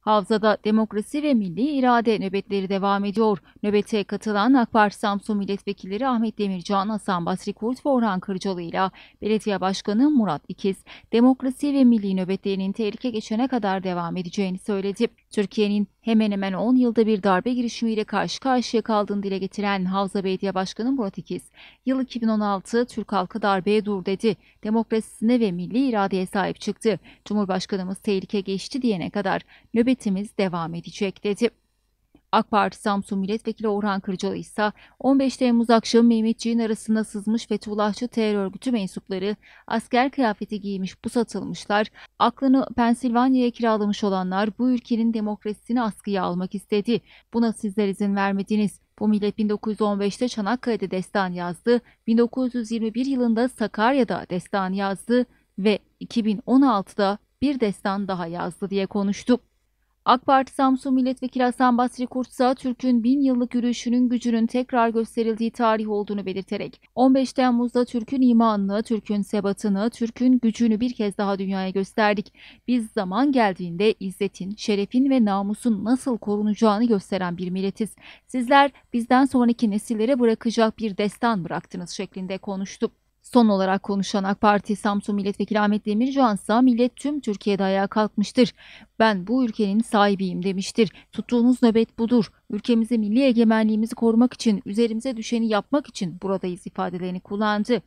Havzada demokrasi ve milli irade nöbetleri devam ediyor. Nöbete katılan AK Parti Samsun Milletvekilleri Ahmet Demircan, Hasan Basri Kurt ve Orhan Kırcalı ile Belediye Başkanı Murat İkiz, demokrasi ve milli nöbetlerinin tehlike geçene kadar devam edeceğini söyledi. Türkiye'nin hemen hemen 10 yılda bir darbe girişimiyle karşı karşıya kaldığını dile getiren Havza Belediye Başkanı Murat İkiz, yıl 2016 Türk halkı darbeye dur dedi, demokrasisine ve milli iradeye sahip çıktı. Cumhurbaşkanımız tehlike geçti diyene kadar nöbetimiz devam edecek dedi. AK Parti Samsun Milletvekili Orhan Kırcalı ise 15 Temmuz akşamı Mehmetçiğin arasında sızmış Fethullahçı terör örgütü mensupları asker kıyafeti giymiş bu satılmışlar, aklını Pensilvanya'ya kiralamış olanlar bu ülkenin demokrasisini askıya almak istedi. Buna sizler izin vermediniz. Bu millet 1915'te Çanakkale'de destan yazdı, 1921 yılında Sakarya'da destan yazdı ve 2016'da bir destan daha yazdı diye konuştu. AK Parti Samsun Milletvekili Hasan Basri Kurtsa, Türk'ün bin yıllık yürüyüşünün gücünün tekrar gösterildiği tarih olduğunu belirterek, 15 Temmuz'da Türk'ün imanını, Türk'ün sebatını, Türk'ün gücünü bir kez daha dünyaya gösterdik. Biz zaman geldiğinde izzetin, şerefin ve namusun nasıl korunacağını gösteren bir milletiz. Sizler bizden sonraki nesillere bırakacak bir destan bıraktınız şeklinde konuştu. Son olarak konuşan AK Parti Samsun Milletvekili Ahmet Demircan ise millet tüm Türkiye'de ayağa kalkmıştır. Ben bu ülkenin sahibiyim demiştir. Tuttuğumuz nöbet budur. Ülkemizi milli egemenliğimizi korumak için, üzerimize düşeni yapmak için buradayız ifadelerini kullandı.